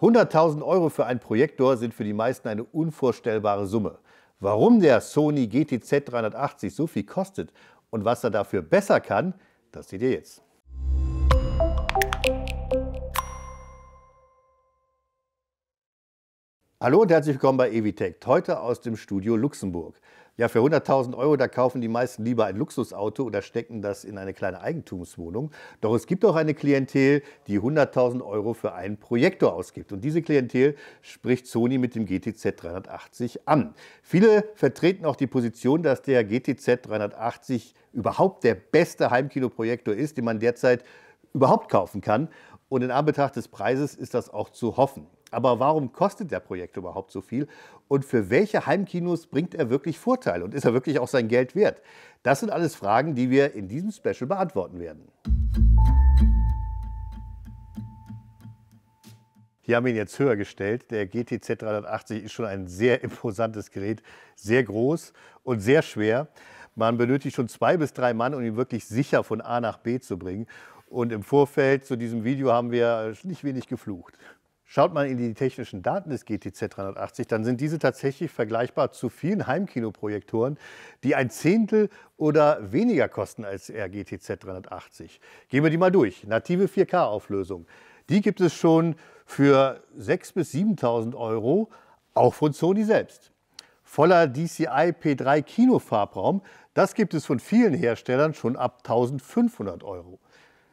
100.000 Euro für einen Projektor sind für die meisten eine unvorstellbare Summe. Warum der Sony GTZ 380 so viel kostet und was er dafür besser kann, das seht ihr jetzt. Hallo und herzlich willkommen bei Evitech, heute aus dem Studio Luxemburg. Ja, für 100.000 Euro, da kaufen die meisten lieber ein Luxusauto oder stecken das in eine kleine Eigentumswohnung. Doch es gibt auch eine Klientel, die 100.000 Euro für einen Projektor ausgibt. Und diese Klientel spricht Sony mit dem GTZ 380 an. Viele vertreten auch die Position, dass der GTZ 380 überhaupt der beste Heimkinoprojektor ist, den man derzeit überhaupt kaufen kann. Und in Anbetracht des Preises ist das auch zu hoffen. Aber warum kostet der Projektor überhaupt so viel und für welche Heimkinos bringt er wirklich Vorteile und ist er wirklich auch sein Geld wert? Das sind alles Fragen, die wir in diesem Special beantworten werden. Die haben ihn jetzt höher gestellt. Der GTZ 380 ist schon ein sehr imposantes Gerät, sehr groß und sehr schwer. Man benötigt schon zwei bis drei Mann, um ihn wirklich sicher von A nach B zu bringen. Und im Vorfeld zu diesem Video haben wir nicht wenig geflucht. Schaut man in die technischen Daten des GTZ 380, dann sind diese tatsächlich vergleichbar zu vielen Heimkinoprojektoren, die ein Zehntel oder weniger kosten als der GTZ 380. Gehen wir die mal durch. Native 4K-Auflösung. Die gibt es schon für 6.000 bis 7.000 Euro, auch von Sony selbst. Voller DCI P3 Kinofarbraum, das gibt es von vielen Herstellern schon ab 1.500 Euro.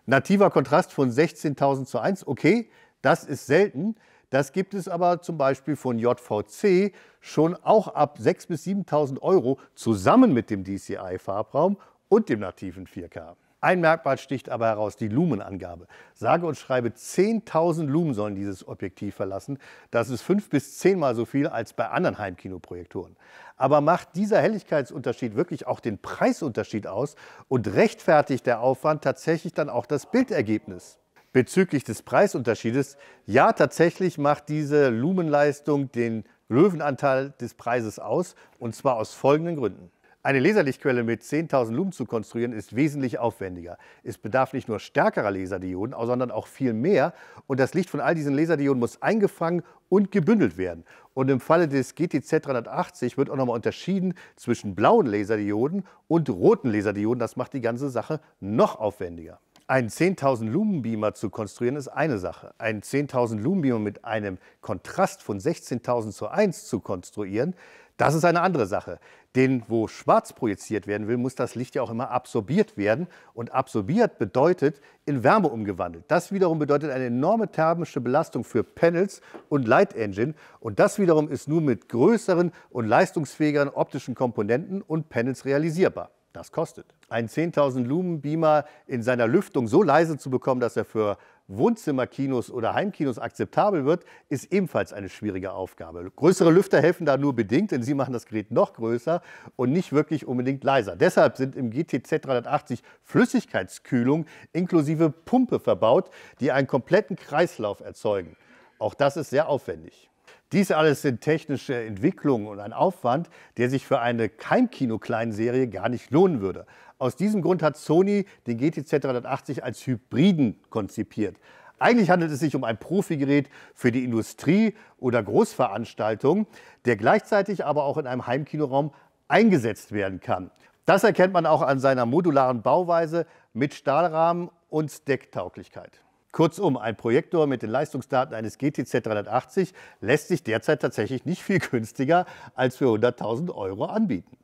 Nativer Kontrast von 16.000 zu 1, okay, das ist selten. Das gibt es aber zum Beispiel von JVC schon auch ab 6.000 bis 7.000 Euro zusammen mit dem DCI-Farbraum und dem nativen 4K. Ein Merkmal sticht aber heraus, die Lumenangabe. Sage und schreibe 10.000 Lumen sollen dieses Objektiv verlassen. Das ist fünf bis zehnmal so viel als bei anderen Heimkinoprojektoren. Aber macht dieser Helligkeitsunterschied wirklich auch den Preisunterschied aus und rechtfertigt der Aufwand tatsächlich dann auch das Bildergebnis? bezüglich des Preisunterschiedes. Ja, tatsächlich macht diese Lumenleistung den Löwenanteil des Preises aus und zwar aus folgenden Gründen. Eine Laserlichtquelle mit 10.000 Lumen zu konstruieren ist wesentlich aufwendiger. Es bedarf nicht nur stärkerer Laserdioden, sondern auch viel mehr. Und das Licht von all diesen Laserdioden muss eingefangen und gebündelt werden. Und im Falle des GTZ 380 wird auch nochmal unterschieden zwischen blauen Laserdioden und roten Laserdioden. Das macht die ganze Sache noch aufwendiger. Ein 10.000 Lumen Beamer zu konstruieren ist eine Sache. Ein 10.000 Lumen Beamer mit einem Kontrast von 16.000 zu 1 zu konstruieren, das ist eine andere Sache. Denn wo schwarz projiziert werden will, muss das Licht ja auch immer absorbiert werden. Und absorbiert bedeutet in Wärme umgewandelt. Das wiederum bedeutet eine enorme thermische Belastung für Panels und Light Engine. Und das wiederum ist nur mit größeren und leistungsfähigeren optischen Komponenten und Panels realisierbar. Das kostet. Ein 10.000 Lumen Beamer in seiner Lüftung so leise zu bekommen, dass er für Wohnzimmerkinos oder Heimkinos akzeptabel wird, ist ebenfalls eine schwierige Aufgabe. Größere Lüfter helfen da nur bedingt, denn sie machen das Gerät noch größer und nicht wirklich unbedingt leiser. Deshalb sind im GTZ 380 Flüssigkeitskühlung inklusive Pumpe verbaut, die einen kompletten Kreislauf erzeugen. Auch das ist sehr aufwendig. Dies alles sind technische Entwicklungen und ein Aufwand, der sich für eine Keimkino-Kleinserie gar nicht lohnen würde. Aus diesem Grund hat Sony den GTZ 380 als Hybriden konzipiert. Eigentlich handelt es sich um ein Profigerät für die Industrie oder Großveranstaltungen, der gleichzeitig aber auch in einem Heimkinoraum eingesetzt werden kann. Das erkennt man auch an seiner modularen Bauweise mit Stahlrahmen und Decktauglichkeit. Kurzum, ein Projektor mit den Leistungsdaten eines GTZ 380 lässt sich derzeit tatsächlich nicht viel günstiger als für 100.000 Euro anbieten.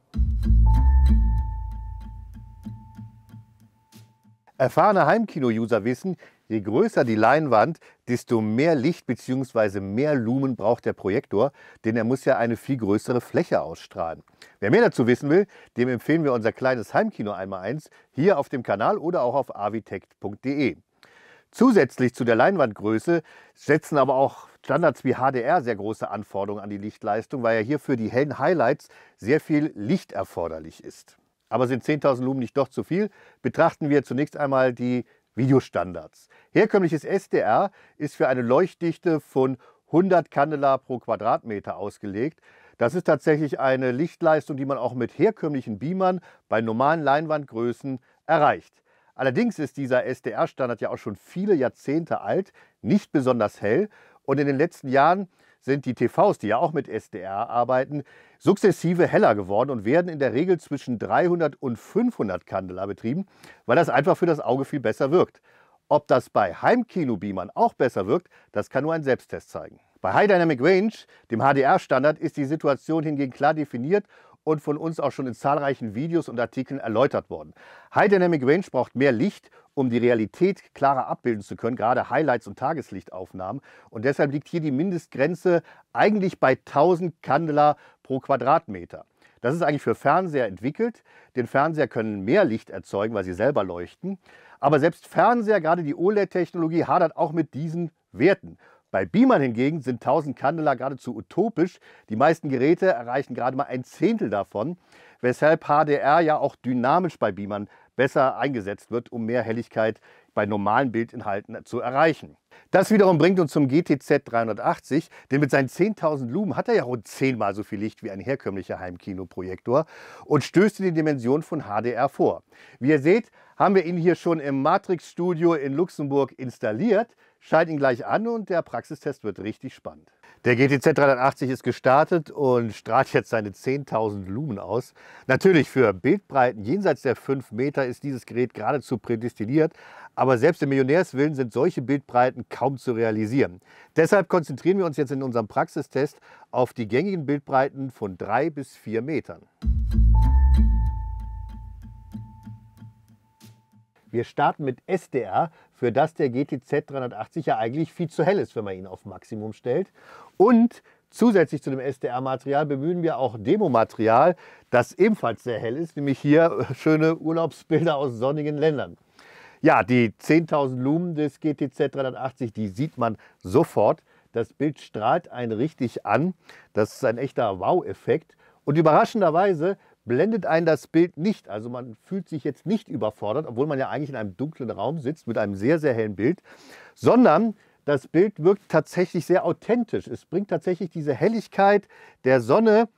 Erfahrene Heimkino-User wissen, je größer die Leinwand, desto mehr Licht bzw. mehr Lumen braucht der Projektor, denn er muss ja eine viel größere Fläche ausstrahlen. Wer mehr dazu wissen will, dem empfehlen wir unser kleines Heimkino einmal eins hier auf dem Kanal oder auch auf avitect.de. Zusätzlich zu der Leinwandgröße setzen aber auch Standards wie HDR sehr große Anforderungen an die Lichtleistung, weil ja hier für die hellen Highlights sehr viel Licht erforderlich ist. Aber sind 10.000 Lumen nicht doch zu viel? Betrachten wir zunächst einmal die Videostandards. Herkömmliches SDR ist für eine Leuchtdichte von 100 Candela pro Quadratmeter ausgelegt. Das ist tatsächlich eine Lichtleistung, die man auch mit herkömmlichen Beamern bei normalen Leinwandgrößen erreicht. Allerdings ist dieser SDR-Standard ja auch schon viele Jahrzehnte alt, nicht besonders hell und in den letzten Jahren sind die TVs, die ja auch mit SDR arbeiten, sukzessive heller geworden und werden in der Regel zwischen 300 und 500 Candela betrieben, weil das einfach für das Auge viel besser wirkt. Ob das bei Heimkino-Beamern auch besser wirkt, das kann nur ein Selbsttest zeigen. Bei High Dynamic Range, dem HDR-Standard, ist die Situation hingegen klar definiert und von uns auch schon in zahlreichen Videos und Artikeln erläutert worden. High Dynamic Range braucht mehr Licht, um die Realität klarer abbilden zu können, gerade Highlights und Tageslichtaufnahmen. Und deshalb liegt hier die Mindestgrenze eigentlich bei 1000 Candela pro Quadratmeter. Das ist eigentlich für Fernseher entwickelt. Den Fernseher können mehr Licht erzeugen, weil sie selber leuchten. Aber selbst Fernseher, gerade die OLED-Technologie, hadert auch mit diesen Werten. Bei Beamern hingegen sind 1000 Candela geradezu utopisch. Die meisten Geräte erreichen gerade mal ein Zehntel davon, weshalb HDR ja auch dynamisch bei Beamern besser eingesetzt wird, um mehr Helligkeit bei normalen Bildinhalten zu erreichen. Das wiederum bringt uns zum GTZ 380, denn mit seinen 10.000 Lumen hat er ja rund 10 mal so viel Licht wie ein herkömmlicher Heimkinoprojektor und stößt in die Dimension von HDR vor. Wie ihr seht, haben wir ihn hier schon im Matrix-Studio in Luxemburg installiert. Schalt ihn gleich an und der Praxistest wird richtig spannend. Der GTZ 380 ist gestartet und strahlt jetzt seine 10.000 Lumen aus. Natürlich für Bildbreiten jenseits der 5 Meter ist dieses Gerät geradezu prädestiniert, aber selbst im Millionärswillen sind solche Bildbreiten kaum zu realisieren. Deshalb konzentrieren wir uns jetzt in unserem Praxistest auf die gängigen Bildbreiten von 3 bis 4 Metern. Wir starten mit SDR, für das der GTZ 380 ja eigentlich viel zu hell ist, wenn man ihn auf Maximum stellt. Und Zusätzlich zu dem SDR-Material bemühen wir auch Demomaterial, das ebenfalls sehr hell ist, nämlich hier äh, schöne Urlaubsbilder aus sonnigen Ländern. Ja, die 10.000 Lumen des GTZ 380, die sieht man sofort. Das Bild strahlt einen richtig an. Das ist ein echter Wow-Effekt. Und überraschenderweise blendet einen das Bild nicht. Also man fühlt sich jetzt nicht überfordert, obwohl man ja eigentlich in einem dunklen Raum sitzt mit einem sehr, sehr hellen Bild, sondern das Bild wirkt tatsächlich sehr authentisch. Es bringt tatsächlich diese Helligkeit der Sonne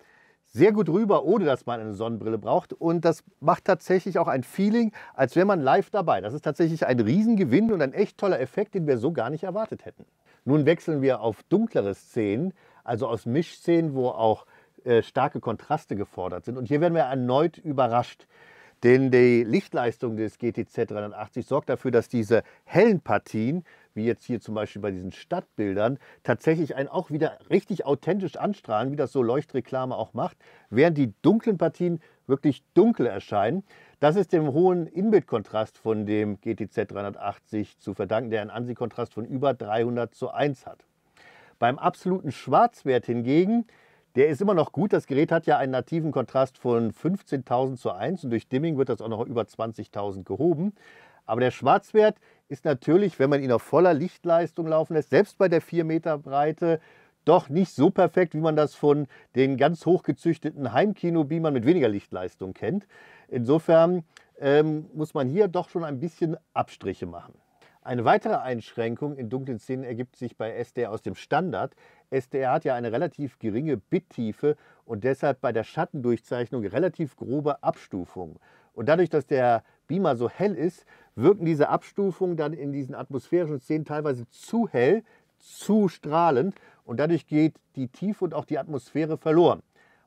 sehr gut rüber, ohne dass man eine Sonnenbrille braucht. Und das macht tatsächlich auch ein Feeling, als wäre man live dabei. Das ist tatsächlich ein Riesengewinn und ein echt toller Effekt, den wir so gar nicht erwartet hätten. Nun wechseln wir auf dunklere Szenen, also aus Mischszenen, wo auch äh, starke Kontraste gefordert sind. Und hier werden wir erneut überrascht. Denn die Lichtleistung des GTZ 380 sorgt dafür, dass diese hellen Partien, wie jetzt hier zum Beispiel bei diesen Stadtbildern, tatsächlich einen auch wieder richtig authentisch anstrahlen, wie das so Leuchtreklame auch macht, während die dunklen Partien wirklich dunkel erscheinen. Das ist dem hohen Inbildkontrast von dem GTZ 380 zu verdanken, der einen ansi von über 300 zu 1 hat. Beim absoluten Schwarzwert hingegen der ist immer noch gut. Das Gerät hat ja einen nativen Kontrast von 15.000 zu 1 und durch Dimming wird das auch noch über 20.000 gehoben. Aber der Schwarzwert ist natürlich, wenn man ihn auf voller Lichtleistung laufen lässt, selbst bei der 4 Meter Breite, doch nicht so perfekt, wie man das von den ganz hochgezüchteten Heimkino-Beamern mit weniger Lichtleistung kennt. Insofern ähm, muss man hier doch schon ein bisschen Abstriche machen. Eine weitere Einschränkung in dunklen Szenen ergibt sich bei SD aus dem Standard. SDR hat ja eine relativ geringe Bittiefe und deshalb bei der Schattendurchzeichnung relativ grobe Abstufungen. Und dadurch, dass der Beamer so hell ist, wirken diese Abstufungen dann in diesen atmosphärischen Szenen teilweise zu hell, zu strahlend und dadurch geht die Tiefe und auch die Atmosphäre verloren.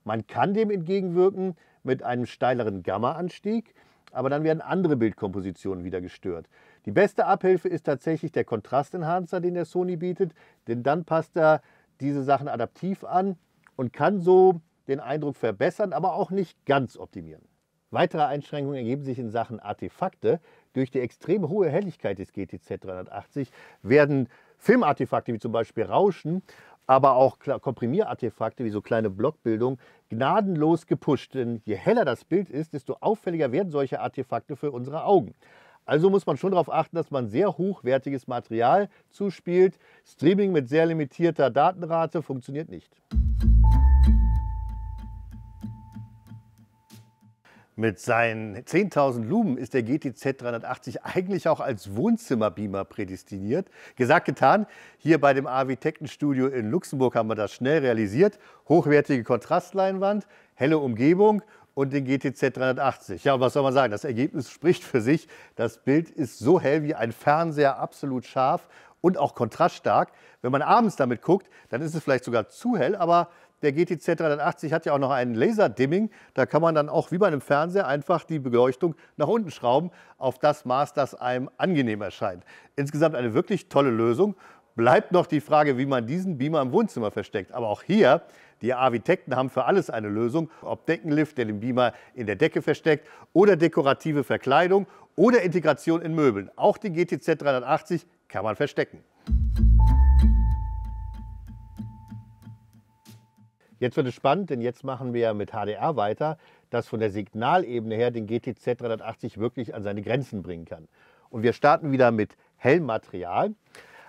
Man kann dem entgegenwirken mit einem steileren Gamma-Anstieg, aber dann werden andere Bildkompositionen wieder gestört. Die beste Abhilfe ist tatsächlich der Kontrastenhancer, den der Sony bietet, denn dann passt er diese Sachen adaptiv an und kann so den Eindruck verbessern, aber auch nicht ganz optimieren. Weitere Einschränkungen ergeben sich in Sachen Artefakte. Durch die extrem hohe Helligkeit des GTZ 380 werden Filmartefakte wie zum Beispiel Rauschen, aber auch Komprimierartefakte wie so kleine Blockbildung gnadenlos gepusht. Denn je heller das Bild ist, desto auffälliger werden solche Artefakte für unsere Augen. Also muss man schon darauf achten, dass man sehr hochwertiges Material zuspielt. Streaming mit sehr limitierter Datenrate funktioniert nicht. Mit seinen 10.000 Lumen ist der GTZ 380 eigentlich auch als Wohnzimmerbeamer prädestiniert. Gesagt, getan. Hier bei dem AW Studio in Luxemburg haben wir das schnell realisiert. Hochwertige Kontrastleinwand, helle Umgebung und den GTZ 380. Ja, was soll man sagen? Das Ergebnis spricht für sich. Das Bild ist so hell wie ein Fernseher, absolut scharf und auch kontraststark. Wenn man abends damit guckt, dann ist es vielleicht sogar zu hell, aber der GTZ 380 hat ja auch noch einen Laserdimming. Da kann man dann auch wie bei einem Fernseher einfach die Beleuchtung nach unten schrauben, auf das Maß, das einem angenehm erscheint. Insgesamt eine wirklich tolle Lösung. Bleibt noch die Frage, wie man diesen Beamer im Wohnzimmer versteckt. Aber auch hier die Architekten haben für alles eine Lösung, ob Deckenlift, der den Beamer in der Decke versteckt, oder dekorative Verkleidung oder Integration in Möbeln. Auch den GTZ 380 kann man verstecken. Jetzt wird es spannend, denn jetzt machen wir mit HDR weiter, das von der Signalebene her den GTZ 380 wirklich an seine Grenzen bringen kann. Und wir starten wieder mit hellem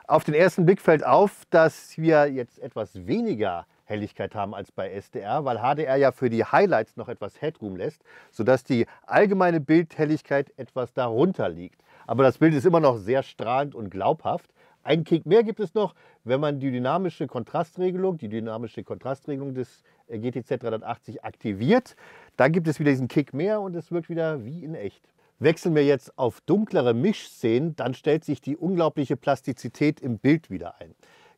Auf den ersten Blick fällt auf, dass wir jetzt etwas weniger Helligkeit haben als bei SDR, weil HDR ja für die Highlights noch etwas Headroom lässt, sodass die allgemeine Bildhelligkeit etwas darunter liegt. Aber das Bild ist immer noch sehr strahlend und glaubhaft. Einen Kick mehr gibt es noch, wenn man die dynamische Kontrastregelung, die dynamische Kontrastregelung des äh, GTZ 380 aktiviert. Dann gibt es wieder diesen Kick mehr und es wirkt wieder wie in echt. Wechseln wir jetzt auf dunklere Mischszenen, dann stellt sich die unglaubliche Plastizität im Bild wieder ein.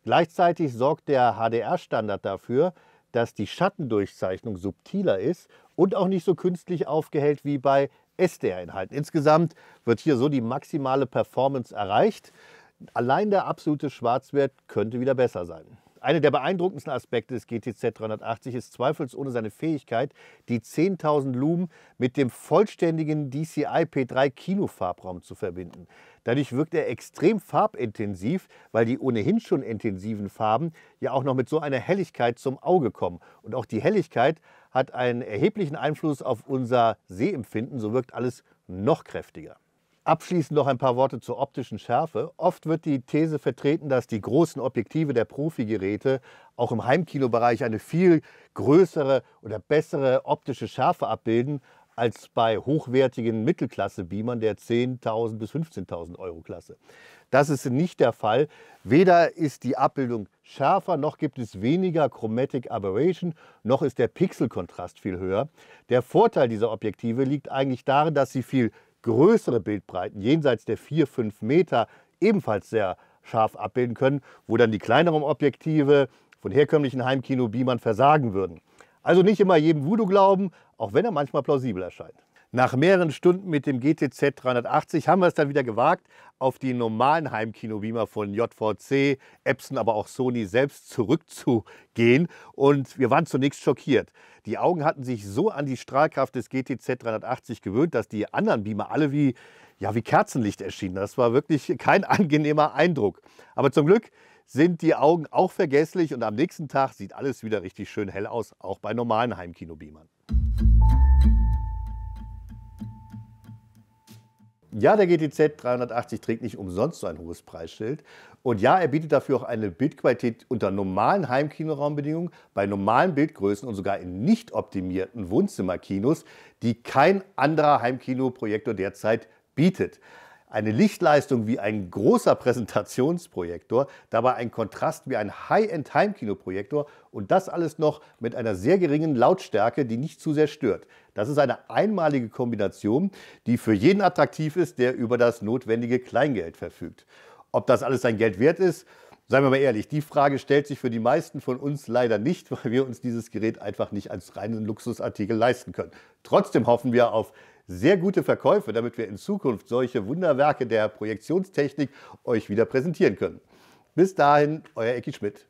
Gleichzeitig sorgt der HDR-Standard dafür, dass die Schattendurchzeichnung subtiler ist und auch nicht so künstlich aufgehellt wie bei SDR-Inhalten. Insgesamt wird hier so die maximale Performance erreicht. Allein der absolute Schwarzwert könnte wieder besser sein. Einer der beeindruckendsten Aspekte des GTZ 380 ist zweifelsohne seine Fähigkeit, die 10.000 Lumen mit dem vollständigen DCI P3 Kinofarbraum zu verbinden. Dadurch wirkt er extrem farbintensiv, weil die ohnehin schon intensiven Farben ja auch noch mit so einer Helligkeit zum Auge kommen. Und auch die Helligkeit hat einen erheblichen Einfluss auf unser Sehempfinden, so wirkt alles noch kräftiger. Abschließend noch ein paar Worte zur optischen Schärfe. Oft wird die These vertreten, dass die großen Objektive der Profigeräte auch im Heimkinobereich eine viel größere oder bessere optische Schärfe abbilden als bei hochwertigen Mittelklasse-Beamern der 10.000 bis 15.000 Euro Klasse. Das ist nicht der Fall. Weder ist die Abbildung schärfer, noch gibt es weniger Chromatic Aberration, noch ist der Pixelkontrast viel höher. Der Vorteil dieser Objektive liegt eigentlich darin, dass sie viel größere Bildbreiten jenseits der 4-5 Meter ebenfalls sehr scharf abbilden können, wo dann die kleineren Objektive von herkömmlichen Heimkino-Beamern versagen würden. Also nicht immer jedem Voodoo glauben, auch wenn er manchmal plausibel erscheint. Nach mehreren Stunden mit dem GTZ 380 haben wir es dann wieder gewagt, auf die normalen Heimkinobeamer von JVC, Epson, aber auch Sony selbst zurückzugehen. Und wir waren zunächst schockiert. Die Augen hatten sich so an die Strahlkraft des GTZ 380 gewöhnt, dass die anderen Beamer alle wie, ja, wie Kerzenlicht erschienen. Das war wirklich kein angenehmer Eindruck. Aber zum Glück sind die Augen auch vergesslich und am nächsten Tag sieht alles wieder richtig schön hell aus, auch bei normalen Heimkinobeamern. Ja, der GTZ 380 trägt nicht umsonst so ein hohes Preisschild. Und ja, er bietet dafür auch eine Bildqualität unter normalen Heimkinoraumbedingungen, bei normalen Bildgrößen und sogar in nicht optimierten Wohnzimmerkinos, die kein anderer Heimkinoprojektor derzeit bietet eine Lichtleistung wie ein großer Präsentationsprojektor, dabei ein Kontrast wie ein High-End-Heimkinoprojektor und das alles noch mit einer sehr geringen Lautstärke, die nicht zu sehr stört. Das ist eine einmalige Kombination, die für jeden attraktiv ist, der über das notwendige Kleingeld verfügt. Ob das alles sein Geld wert ist, Seien wir mal ehrlich, die Frage stellt sich für die meisten von uns leider nicht, weil wir uns dieses Gerät einfach nicht als reinen Luxusartikel leisten können. Trotzdem hoffen wir auf sehr gute Verkäufe, damit wir in Zukunft solche Wunderwerke der Projektionstechnik euch wieder präsentieren können. Bis dahin, euer Ecki Schmidt.